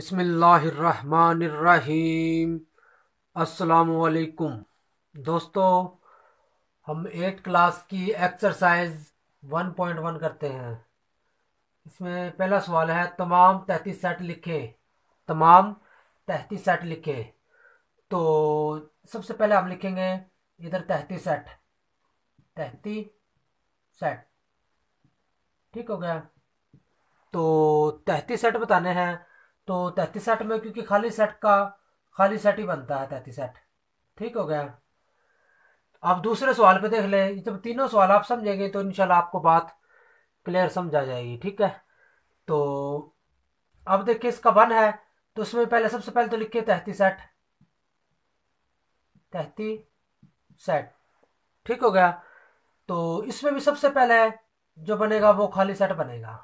बसमिल्लाम असलकुम दोस्तों हम एट क्लास की एक्सरसाइज 1.1 करते हैं इसमें पहला सवाल है तमाम तहती सेट लिखे तमाम तहती सेट लिखे तो सबसे पहले हम लिखेंगे इधर तहती सेट तहती सेट ठीक हो गया तो तहती सेट बताने हैं तो तैतीस सेट में क्योंकि खाली सेट का खाली सेट ही बनता है तैतीस सेट ठीक हो गया आप दूसरे सवाल पे देख लें जब तीनों सवाल आप समझेंगे तो इनशाला आपको बात क्लियर समझ आ जाएगी ठीक है तो अब देखिए इसका वन है तो उसमें पहले सबसे पहले तो लिखिए तहती सेट तहती सेट ठीक हो गया तो इसमें भी सबसे पहले जो बनेगा वो खाली सेट बनेगा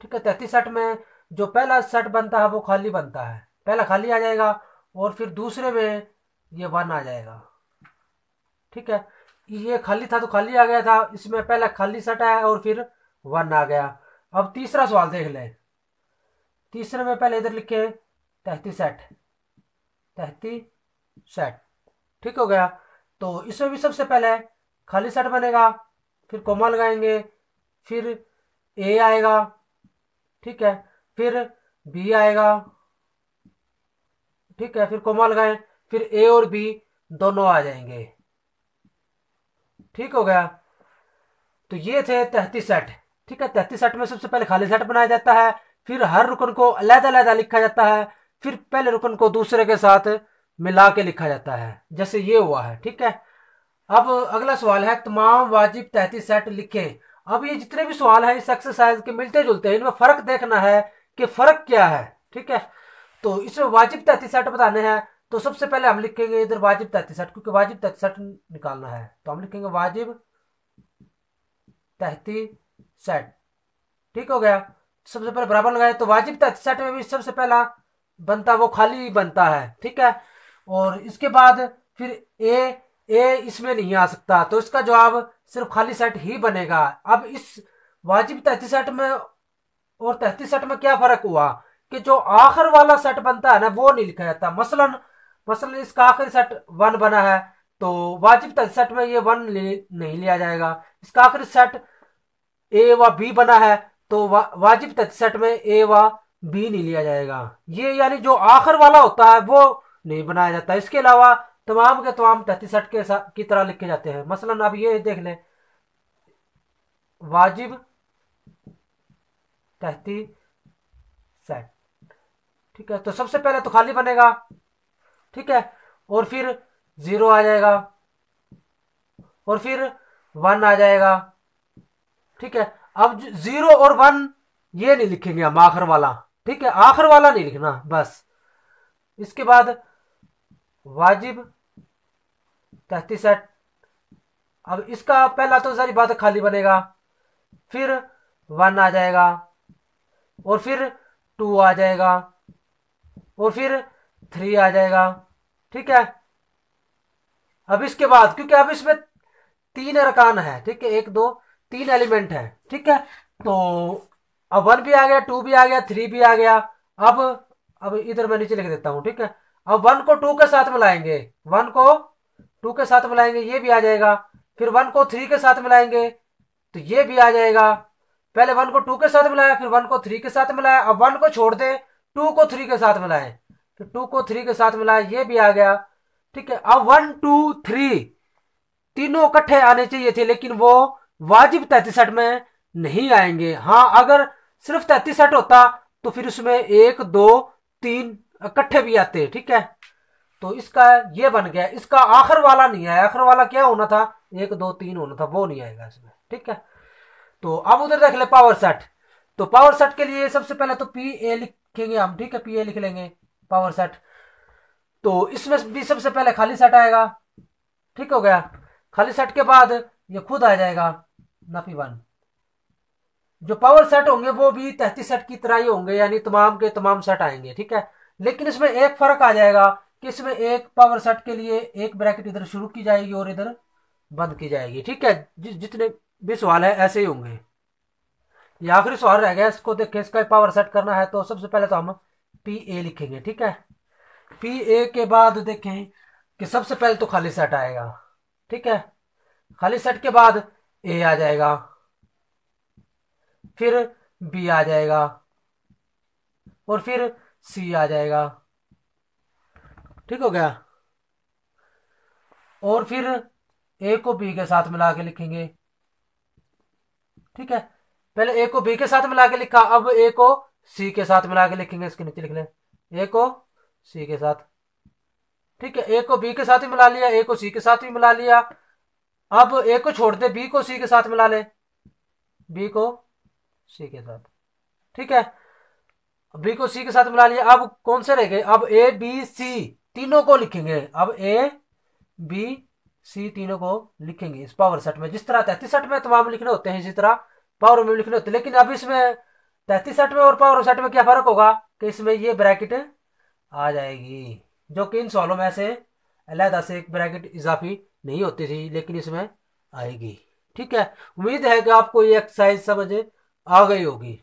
ठीक है तैतीस सेट में जो पहला सेट बनता है वो खाली बनता है पहला खाली आ जाएगा और फिर दूसरे में ये वन आ जाएगा ठीक है ये खाली था तो खाली आ गया था इसमें पहला खाली सेट आया और फिर वन आ गया अब तीसरा सवाल देख लें तीसरे में पहले इधर लिखे तहती सेट तहती सेट ठीक हो गया तो इसमें भी सबसे पहले खाली सेट बनेगा फिर कोमा लगाएंगे फिर ए आएगा ठीक है फिर बी आएगा ठीक है फिर कोमा लगाए फिर ए और बी दोनों आ जाएंगे ठीक हो गया तो ये थे तैतीस सेट ठीक है तैतीस सेट में सबसे पहले खाली सेट बनाया जाता है फिर हर रुकन को अलहदा अलहदा लिखा जाता है फिर पहले रुकन को दूसरे के साथ मिला के लिखा जाता है जैसे ये हुआ है ठीक है अब अगला सवाल है तमाम वाजिब तहती सेट लिखें अब ये जितने भी सवाल है इस एक्सरसाइज के मिलते जुलते हैं इनमें फर्क देखना है कि फर्क क्या है ठीक है तो इसमें वाजिब तहतीसाठ बताने हैं तो सबसे पहले हम लिखेंगे इधर वाजिब तहतीसाठ क्योंकि वाजिब तहतीसाठ निकालना है तो हम लिखेंगे वाजिब तहती सेट ठीक हो गया सबसे पहले बराबर लगाए तो वाजिब तहती सेट में भी सबसे पहला बनता वो खाली बनता है ठीक है और इसके बाद फिर ए ए इसमें नहीं आ सकता तो इसका जवाब सिर्फ खाली सेट ही बनेगा अब इस वाजिब तहती सेट में और तहती सेट में क्या फर्क हुआ कि जो आखिर वाला सेट बनता है ना वो नहीं लिखा जाता मसलन मसलन इसका आखिरी सेट वन बना है तो वाजिब तहती सेट में ये वन नहीं लिया जाएगा इसका आखिरी सेट ए व बी बना है तो वा, वाजिब तहती सेट में ए व बी नहीं लिया जाएगा ये यानी जो आखिर वाला होता है वो नहीं बनाया जाता इसके अलावा तमाम के तमाम तहती सेट के की तरह लिखे जाते हैं मसलन अब ये देख लें वाजिब तहती सेट ठीक है तो सबसे पहले तो खाली बनेगा ठीक है और फिर जीरो आ जाएगा और फिर वन आ जाएगा ठीक है अब जीरो और वन ये नहीं लिखेंगे हम आखिर वाला ठीक है आखिर वाला नहीं लिखना बस इसके बाद वाजिब तहती सेट अब इसका पहला तो सारी बात खाली बनेगा फिर वन आ जाएगा और फिर टू आ जाएगा और फिर थ्री आ जाएगा ठीक है अब इसके बाद क्योंकि अब इसमें तीन अरकान है ठीक है एक दो तीन एलिमेंट है ठीक है तो अब वन भी आ गया टू भी आ गया थ्री भी आ गया अब अब इधर मैं नीचे लिख देता हूं ठीक है अब वन को टू के साथ मिलाएंगे वन को टू के साथ मिलाएंगे ये भी आ जाएगा फिर वन को थ्री के साथ मिलाएंगे तो ये भी आ जाएगा पहले वन को टू के साथ मिलाया फिर वन को थ्री के साथ मिलाया अब वन को छोड़ दे टू को थ्री के साथ मिलाए फिर टू को थ्री के साथ मिलाया ये भी आ गया ठीक है अब वन टू थ्री तीनों इकट्ठे आने चाहिए थे लेकिन वो वाजिब तैतीसठ में नहीं आएंगे हाँ अगर सिर्फ तैतीसठ होता तो फिर उसमें एक दो तीन इकट्ठे भी आते ठीक है तो इसका ये बन गया इसका आखिर वाला नहीं आया आखिर वाला क्या होना था एक दो तीन होना था वो नहीं आएगा इसमें ठीक है तो अब उधर देख ले पावर सेट तो पावर सेट के लिए सबसे पहले तो पी ए लिखेंगे हम ठीक है पी ए लिख लेंगे पावर सेट तो इसमें भी सबसे पहले खाली सेट आएगा ठीक हो गया खाली सेट के बाद ये खुद आ जाएगा नापी वन जो पावर सेट होंगे वो भी तैतीस सेट की तरह ही होंगे यानी तमाम के तमाम सेट आएंगे ठीक है लेकिन इसमें एक फर्क आ जाएगा कि इसमें एक पावर सेट के लिए एक ब्रैकेट इधर शुरू की जाएगी और इधर बंद की जाएगी ठीक है जि, जितने भी सवाल है ऐसे ही होंगे ये आखिरी सवाल रह गया इसको देखें इसका पावर सेट करना है तो सबसे पहले तो हम पी ए लिखेंगे ठीक है पी ए के बाद देखें कि सबसे पहले तो खाली सेट आएगा ठीक है खाली सेट के बाद ए आ जाएगा फिर बी आ जाएगा और फिर सी आ जाएगा ठीक हो गया और फिर ए को बी के साथ मिला के लिखेंगे ठीक है पहले ए को बी के साथ मिला के लिखा अब ए को सी के साथ मिला के लिखेंगे इसके नीचे लिख लें ए को सी के साथ ठीक है ए को बी के साथ ही मिला लिया ए को सी के साथ ही मिला लिया अब ए को छोड़ दे बी को सी के साथ मिला ले बी को सी के साथ ठीक है बी को सी के साथ मिला लिया अब कौन से रह गए अब ए बी सी तीनों को लिखेंगे अब ए बी सी तीनों को लिखेंगे इस पावर सेट में जिस तरह तैतीस सेट में तमाम तो लिखने होते हैं इसी तरह पावर में लिखने होते हैं लेकिन अब इसमें तैतीस सेट में और पावर सेट में क्या फर्क होगा कि इसमें ये ब्रैकेट आ जाएगी जो कि इन सालों में से अलहदा से एक ब्रैकेट इजाफी नहीं होती थी लेकिन इसमें आएगी ठीक है उम्मीद है कि आपको ये एक्सरसाइज समझ आ गई होगी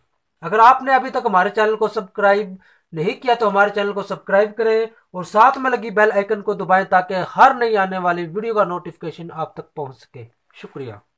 अगर आपने अभी तक हमारे चैनल को सब्सक्राइब नहीं किया तो हमारे चैनल को सब्सक्राइब करें और साथ में लगी बेल आइकन को दबाएं ताकि हर नई आने वाली वीडियो का नोटिफिकेशन आप तक पहुंच सके शुक्रिया